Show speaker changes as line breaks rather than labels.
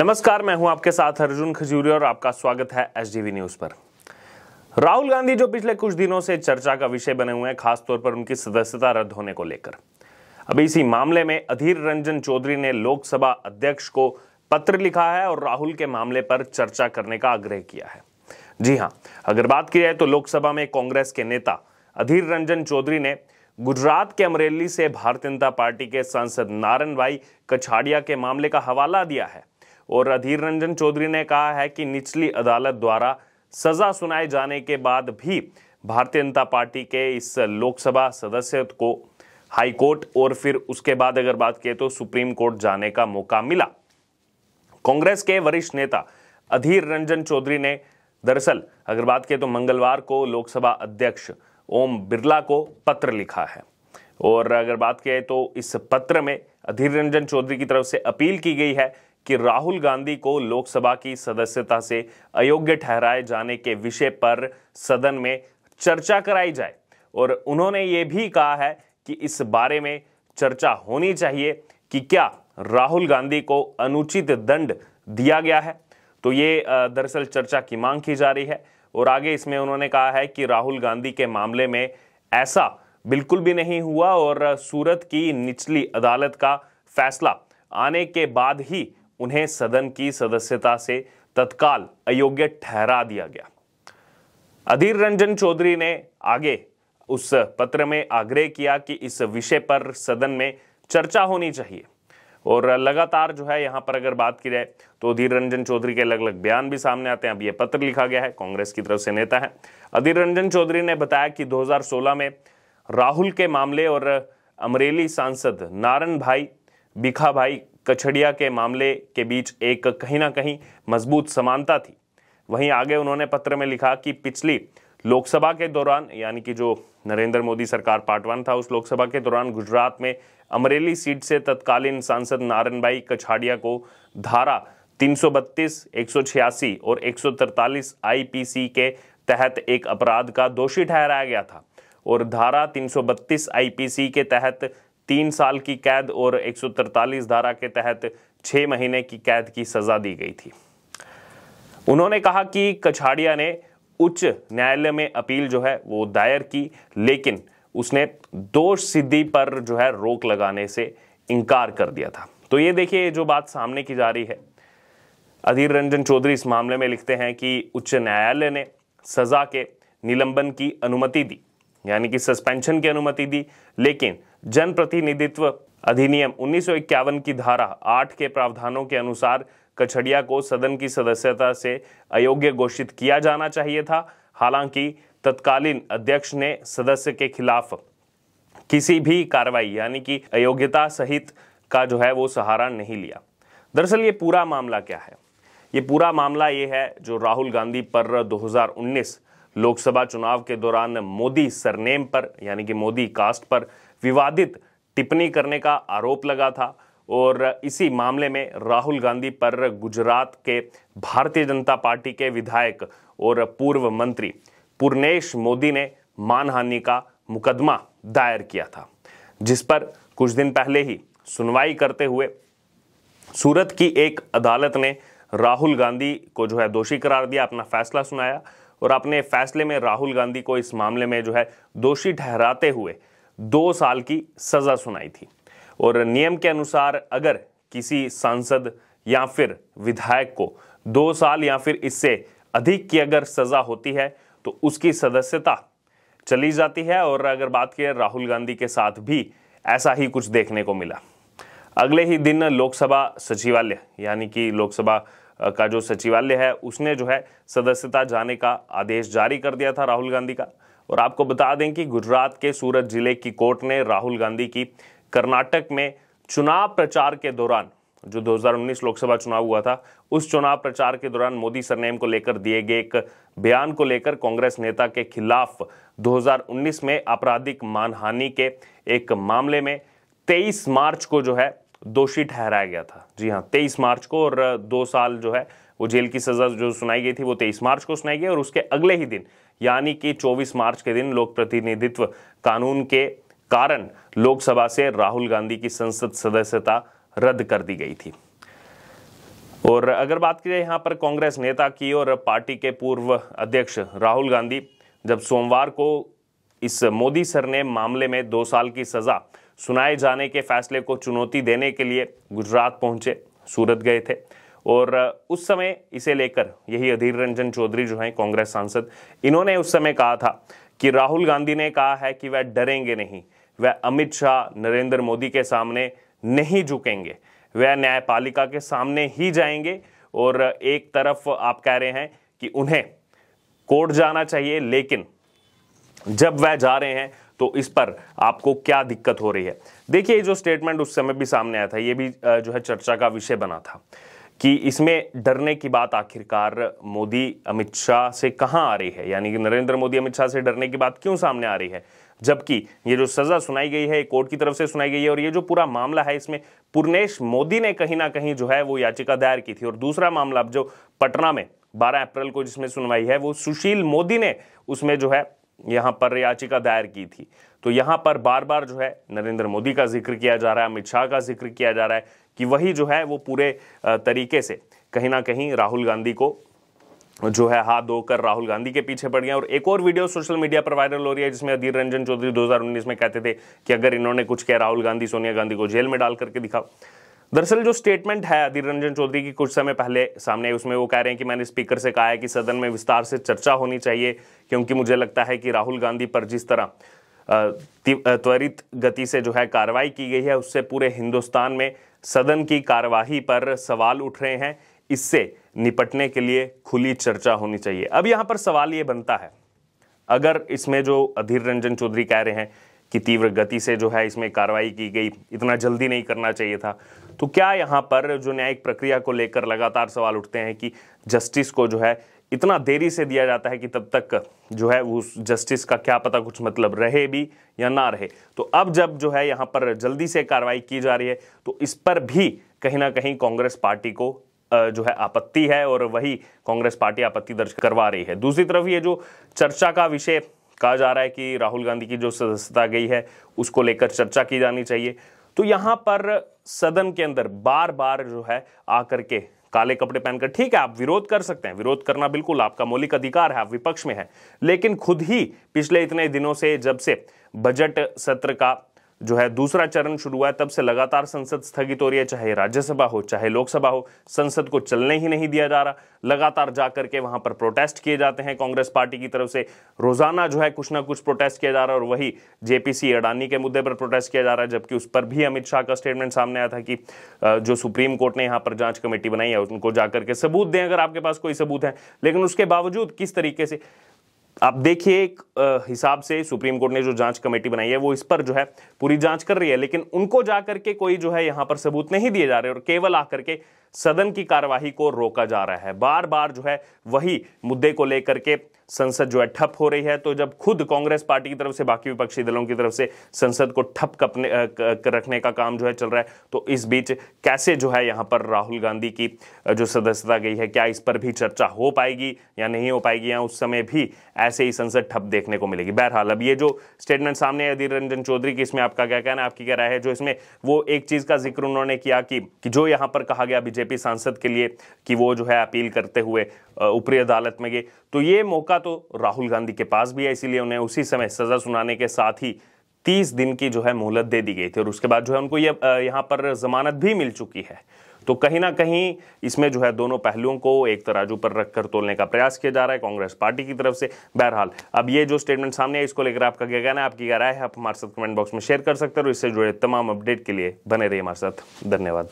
नमस्कार मैं हूं आपके साथ अर्जुन खजूरी और आपका स्वागत है एच न्यूज पर राहुल गांधी जो पिछले कुछ दिनों से चर्चा का विषय बने हुए हैं खासतौर पर उनकी सदस्यता रद्द होने को लेकर अभी इसी मामले में अधीर रंजन चौधरी ने लोकसभा अध्यक्ष को पत्र लिखा है और राहुल के मामले पर चर्चा करने का आग्रह किया है जी हाँ अगर बात की जाए तो लोकसभा में कांग्रेस के नेता अधीर रंजन चौधरी ने गुजरात के अमरेली से भारतीय जनता पार्टी के सांसद नारायण भाई कछाड़िया के मामले का हवाला दिया है और अधीर रंजन चौधरी ने कहा है कि निचली अदालत द्वारा सजा सुनाए जाने के बाद भी भारतीय जनता पार्टी के इस लोकसभा सदस्य को हाई कोर्ट और फिर उसके बाद अगर बात की तो सुप्रीम कोर्ट जाने का मौका मिला कांग्रेस के वरिष्ठ नेता अधीर रंजन चौधरी ने दरअसल अगर बात की तो मंगलवार को लोकसभा अध्यक्ष ओम बिरला को पत्र लिखा है और अगर बात किए तो इस पत्र में अधीर रंजन चौधरी की तरफ से अपील की गई है कि राहुल गांधी को लोकसभा की सदस्यता से अयोग्य ठहराए जाने के विषय पर सदन में चर्चा कराई जाए और उन्होंने ये भी कहा है कि इस बारे में चर्चा होनी चाहिए कि क्या राहुल गांधी को अनुचित दंड दिया गया है तो ये दरअसल चर्चा की मांग की जा रही है और आगे इसमें उन्होंने कहा है कि राहुल गांधी के मामले में ऐसा बिल्कुल भी नहीं हुआ और सूरत की निचली अदालत का फैसला आने के बाद ही उन्हें सदन की सदस्यता से तत्काल अयोग्य ठहरा दिया गया अधीर रंजन चौधरी ने आगे उस पत्र में आग्रह किया कि इस विषय पर सदन में चर्चा होनी चाहिए और लगातार जो है यहां पर अगर बात की जाए तो अधीर रंजन चौधरी के अलग अलग बयान भी सामने आते हैं अब यह पत्र लिखा गया है कांग्रेस की तरफ से नेता है अधीर रंजन चौधरी ने बताया कि 2016 में राहुल के मामले और अमरेली सांसद नारन भाई बिखा भाई कछड़िया के मामले के बीच एक कहीं ना कहीं मजबूत समानता थी वहीं आगे उन्होंने पत्र में लिखा कि पिछली लोकसभा के दौरान यानी कि जो नरेंद्र मोदी सरकार पार्ट वन था उस लोकसभा के दौरान गुजरात में अमरेली सीट से तत्कालीन सांसद नारायण भाई कछाड़िया को धारा 332, 186 और 143 आईपीसी के तहत एक अपराध का दोषी ठहराया गया था और धारा 332 आईपीसी के तहत तीन साल की कैद और एक धारा के तहत छह महीने की कैद की सजा दी गई थी उन्होंने कहा कि कछाड़िया ने उच्च न्यायालय में अपील जो है वो दायर की लेकिन उसने दोष सिद्धि पर जो है रोक लगाने से इनकार कर दिया था तो ये देखिए जो बात सामने की जा रही है अधीर रंजन चौधरी इस मामले में लिखते हैं कि उच्च न्यायालय ने सजा के निलंबन की अनुमति दी यानी कि सस्पेंशन की अनुमति दी लेकिन जनप्रतिनिधित्व अधिनियम 1951 की धारा 8 के प्रावधानों के अनुसार कछड़िया को सदन की सदस्यता से अयोग्य घोषित किया जाना चाहिए था हालांकि तत्कालीन अध्यक्ष ने सदस्य के खिलाफ किसी भी कार्रवाई यानी कि अयोग्यता सहित का जो है वो सहारा नहीं लिया दरअसल ये पूरा मामला क्या है ये पूरा मामला ये है जो राहुल गांधी पर 2019 लोकसभा चुनाव के दौरान मोदी सरनेम पर यानी कि मोदी कास्ट पर विवादित टिप्पणी करने का आरोप लगा था और इसी मामले में राहुल गांधी पर गुजरात के भारतीय जनता पार्टी के विधायक और पूर्व मंत्री पूर्णेश मोदी ने मानहानि का मुकदमा दायर किया था जिस पर कुछ दिन पहले ही सुनवाई करते हुए सूरत की एक अदालत ने राहुल गांधी को जो है दोषी करार दिया अपना फैसला सुनाया और अपने फैसले में राहुल गांधी को इस मामले में जो है दोषी ठहराते हुए दो साल की सज़ा सुनाई थी और नियम के अनुसार अगर किसी सांसद या फिर विधायक को दो साल या फिर इससे अधिक की अगर सज़ा होती है तो उसकी सदस्यता चली जाती है और अगर बात की राहुल गांधी के साथ भी ऐसा ही कुछ देखने को मिला अगले ही दिन लोकसभा सचिवालय यानी कि लोकसभा का जो सचिवालय है उसने जो है सदस्यता जाने का आदेश जारी कर दिया था राहुल गांधी का और आपको बता दें कि गुजरात के सूरत जिले की कोर्ट ने राहुल गांधी की कर्नाटक में चुनाव प्रचार के दौरान जो 2019 लोकसभा चुनाव हुआ था उस चुनाव प्रचार के दौरान मोदी सरनेम को लेकर दिए गए एक बयान को लेकर कांग्रेस नेता के खिलाफ 2019 में आपराधिक मानहानि के एक मामले में 23 मार्च को जो है दोषी ठहराया गया था जी हाँ तेईस मार्च को और दो साल जो है वो जेल की सजा जो सुनाई गई थी वो तेईस मार्च को सुनाई गई और उसके अगले ही दिन यानी कि चौबीस मार्च के दिन लोक प्रतिनिधित्व कानून के कारण लोकसभा से राहुल गांधी की संसद सदस्यता रद्द कर दी गई थी और अगर बात की जाए यहां पर कांग्रेस नेता की और पार्टी के पूर्व अध्यक्ष राहुल गांधी जब सोमवार को इस मोदी सर ने मामले में दो साल की सजा सुनाए जाने के फैसले को चुनौती देने के लिए गुजरात पहुंचे सूरत गए थे और उस समय इसे लेकर यही अधीर रंजन चौधरी जो हैं कांग्रेस सांसद इन्होंने उस समय कहा था कि राहुल गांधी ने कहा है कि वह डरेंगे नहीं वह अमित शाह नरेंद्र मोदी के सामने नहीं झुकेंगे वह न्यायपालिका के सामने ही जाएंगे और एक तरफ आप कह रहे हैं कि उन्हें कोर्ट जाना चाहिए लेकिन जब वह जा रहे हैं तो इस पर आपको क्या दिक्कत हो रही है देखिए जो स्टेटमेंट उस समय भी सामने आया था ये भी जो है चर्चा का विषय बना था कि इसमें डरने की बात आखिरकार मोदी अमित शाह से कहाँ आ रही है यानी कि नरेंद्र मोदी अमित शाह से डरने की बात क्यों सामने आ रही है जबकि ये जो सज़ा सुनाई गई है कोर्ट की तरफ से सुनाई गई है और ये जो पूरा मामला है इसमें पूर्णेश मोदी ने कहीं ना कहीं जो है वो याचिका दायर की थी और दूसरा मामला अब जो पटना में 12 अप्रैल को जिसमें सुनवाई है वो सुशील मोदी ने उसमें जो है यहां पर याचिका दायर की थी तो यहां पर बार बार जो है नरेंद्र मोदी का जिक्र किया जा रहा है अमित शाह का जिक्र किया जा रहा है कि वही जो है वो पूरे तरीके से कहीं ना कहीं राहुल गांधी को जो है हाथ धोकर राहुल गांधी के पीछे पड़ गए और एक और वीडियो सोशल मीडिया पर वायरल हो रही है जिसमें अधीर रंजन चौधरी 2019 में कहते थे कि अगर इन्होंने कुछ किया राहुल गांधी सोनिया गांधी को जेल में डाल करके दिखाओ दरअसल जो स्टेटमेंट है अधीर रंजन चौधरी की कुछ समय पहले सामने उसमें वो कह रहे हैं कि मैंने स्पीकर से कहा है कि सदन में विस्तार से चर्चा होनी चाहिए क्योंकि मुझे लगता है कि राहुल गांधी पर जिस तरह त्वरित गति से जो है कार्रवाई की गई है उससे पूरे हिंदुस्तान में सदन की कार्यवाही पर सवाल उठ रहे हैं इससे निपटने के लिए खुली चर्चा होनी चाहिए अब यहां पर सवाल ये बनता है अगर इसमें जो अधीर रंजन चौधरी कह रहे हैं कि तीव्र गति से जो है इसमें कार्रवाई की गई इतना जल्दी नहीं करना चाहिए था तो क्या यहाँ पर जो न्यायिक प्रक्रिया को लेकर लगातार सवाल उठते हैं कि जस्टिस को जो है इतना देरी से दिया जाता है कि तब तक जो है उस जस्टिस का क्या पता कुछ मतलब रहे भी या ना रहे तो अब जब जो है यहाँ पर जल्दी से कार्रवाई की जा रही है तो इस पर भी कहीं ना कहीं कांग्रेस पार्टी को जो है आपत्ति है और वही कांग्रेस पार्टी आपत्ति दर्ज करवा रही है दूसरी तरफ ये जो चर्चा का विषय कहा जा रहा है कि राहुल गांधी की जो सदस्यता गई है उसको लेकर चर्चा की जानी चाहिए तो यहां पर सदन के अंदर बार बार जो है आकर के काले कपड़े पहनकर ठीक है आप विरोध कर सकते हैं विरोध करना बिल्कुल आपका मौलिक अधिकार है आप विपक्ष में है लेकिन खुद ही पिछले इतने दिनों से जब से बजट सत्र का जो है दूसरा चरण शुरू हुआ है तब से लगातार संसद स्थगित हो रही है चाहे राज्यसभा हो चाहे लोकसभा हो संसद को चलने ही नहीं दिया जा रहा लगातार जाकर के वहां पर प्रोटेस्ट किए जाते हैं कांग्रेस पार्टी की तरफ से रोजाना जो है कुछ ना कुछ प्रोटेस्ट किया जा रहा है और वही जेपीसी अडानी के मुद्दे पर प्रोटेस्ट किया जा रहा है जबकि उस पर भी अमित शाह का स्टेटमेंट सामने आया था कि जो सुप्रीम कोर्ट ने यहाँ पर जांच कमेटी बनाई है उनको जाकर के सबूत दें अगर आपके पास कोई सबूत है लेकिन उसके बावजूद किस तरीके से अब देखिए एक हिसाब से सुप्रीम कोर्ट ने जो जांच कमेटी बनाई है वो इस पर जो है पूरी जांच कर रही है लेकिन उनको जाकर के कोई जो है यहां पर सबूत नहीं दिए जा रहे और केवल आकर के सदन की कार्यवाही को रोका जा रहा है बार बार जो है वही मुद्दे को लेकर के संसद जो है ठप हो रही है तो जब खुद कांग्रेस पार्टी की तरफ से बाकी विपक्षी दलों की तरफ से संसद को ठप कपने रखने का काम जो है चल रहा है तो इस बीच कैसे जो है यहाँ पर राहुल गांधी की जो सदस्यता गई है क्या इस पर भी चर्चा हो पाएगी या नहीं हो पाएगी या उस समय भी ऐसे ही संसद ठप देखने को मिलेगी बहरहाल अब ये जो स्टेटमेंट सामने अधीर रंजन चौधरी की इसमें आपका क्या कहना आपकी क्या राय है जो इसमें वो एक चीज़ का जिक्र उन्होंने किया कि, कि जो यहाँ पर कहा गया बीजेपी सांसद के लिए कि वो जो है अपील करते हुए ऊपरी अदालत में गए तो ये मौका तो राहुल गांधी के पास भी है इसीलिए उन्हें उसी समय सजा सुनाने के साथ ही तीस दिन की जो है मोहलत दे दी गई थी और उसके बाद जो है उनको ये यहाँ पर जमानत भी मिल चुकी है तो कहीं ना कहीं इसमें जो है दोनों पहलुओं को एक तराजू पर रखकर तोलने का प्रयास किया जा रहा है कांग्रेस पार्टी की तरफ से बहरहाल अब ये जो स्टेटमेंट सामने आई इसको लेकर आपका क्या कहना है आपकी क्या राय है आप हमारे साथ कमेंट बॉक्स में शेयर कर सकते हो इससे जुड़े तमाम अपडेट के लिए बने रहिए हमारे साथ धन्यवाद